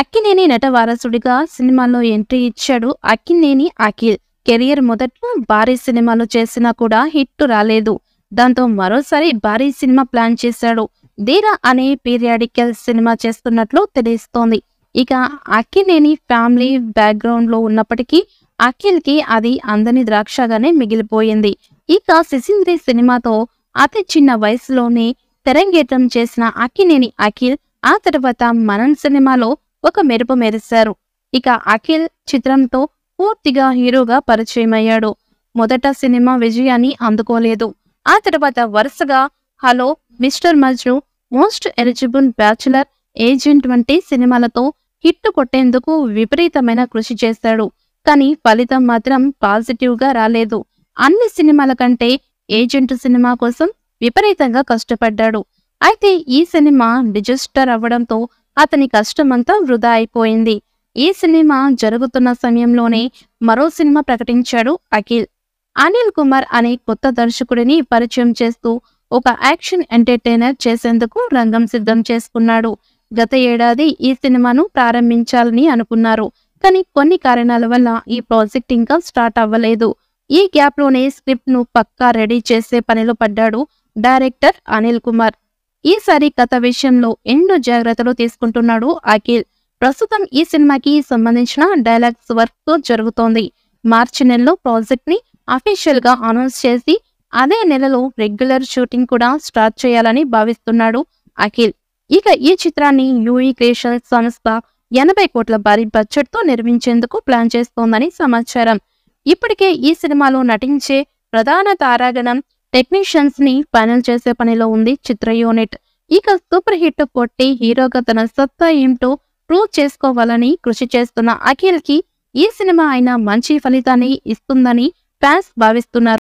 అక్కినేని నట వారసుడిగా సినిమాలో ఎంట్రీ ఇచ్చాడు అక్కినేని అఖిల్ కెరియర్ మొదట్లో భారీ సినిమాలు చేసినా కూడా హిట్ రాలేదు దాంతో మరోసారి భారీ సినిమా ప్లాన్ చేశాడు ధీరా అనే పీరియాడికల్ సినిమా చేస్తున్నట్లు తెలుస్తోంది ఇక అక్కినేని ఫ్యామిలీ బ్యాక్గ్రౌండ్ లో ఉన్నప్పటికీ అఖిల్ కి అది అందని ద్రాక్షగానే మిగిలిపోయింది ఇక శిశింద్రి సినిమాతో అతి చిన్న వయసులోనే తెరంగేటం చేసిన అక్కినేని అఖిల్ ఆ తర్వాత మనం సినిమాలో ఒక మెరుపు మెరిశారు ఇక అఖిల్ చిత్రంతో పూర్తిగా హీరోగా పరిచయమయ్యాడు మొదట సినిమా విజయాన్ని అందుకోలేదు ఆ తర్వాత వరుసగా hello mister Majnu most eligible bachelor agent వంటి సినిమాలతో హిట్ కొట్టేందుకు విపరీతమైన కృషి చేశాడు కానీ ఫలితం మాత్రం పాజిటివ్గా రాలేదు అన్ని సినిమాల కంటే ఏజెంట్ సినిమా కోసం విపరీతంగా కష్టపడ్డాడు అయితే ఈ సినిమా డిజిస్టర్ అవ్వడంతో అతని కష్టమంతా వృధా అయిపోయింది ఈ సినిమా జరుగుతున్న సమయంలోనే మరో సినిమా ప్రకటించాడు అఖిల్ అనిల్ కుమార్ అనే కొత్త దర్శకుడిని పరిచయం చేస్తూ ఒక యాక్షన్ ఎంటర్టైనర్ చేసేందుకు రంగం సిద్ధం చేసుకున్నాడు గత ఏడాది ఈ సినిమాను ప్రారంభించాలని అనుకున్నారు కానీ కొన్ని కారణాల వల్ల ఈ ప్రాజెక్ట్ ఇంకా స్టార్ట్ అవ్వలేదు ఈ గ్యాప్లోనే ను పక్కా రెడీ చేసే పనిలో పడ్డాడు డైరెక్టర్ అనిల్ కుమార్ ఈసారి కథ విషయంలో ఎన్నో జాగ్రత్తలు తీసుకుంటున్నాడు అఖిల్ ప్రస్తుతం ఈ సినిమాకి సంబంధించిన డైలాగ్స్ వర్క్ తో జరుగుతోంది మార్చి నెలలో ప్రాజెక్ట్ ని అఫీషియల్ గా అనౌన్స్ చేసి అదే నెలలో రెగ్యులర్ షూటింగ్ కూడా స్టార్ట్ చేయాలని భావిస్తున్నాడు అఖిల్ ఇక ఈ చిత్రాన్ని యూఈ క్రియేషన్ సంస్థ ఎనభై కోట్ల భారీ బడ్జెట్ తో నిర్మించేందుకు ప్లాన్ చేస్తోందని సమాచారం ఇప్పటికే ఈ సినిమాలో నటించే ప్రధాన తారాగణం టెక్నీషియన్స్ ని ఫైనల్ చేసే పనిలో ఉంది చిత్ర యూనిట్ ఇక సూపర్ హిట్ కొట్టి హీరోగా తన సత్తా ఏంటో ప్రూవ్ చేసుకోవాలని కృషి చేస్తున్న అఖిల్ కి ఈ సినిమా అయినా మంచి ఫలితాన్ని ఇస్తుందని ఫ్యాన్స్ భావిస్తున్నారు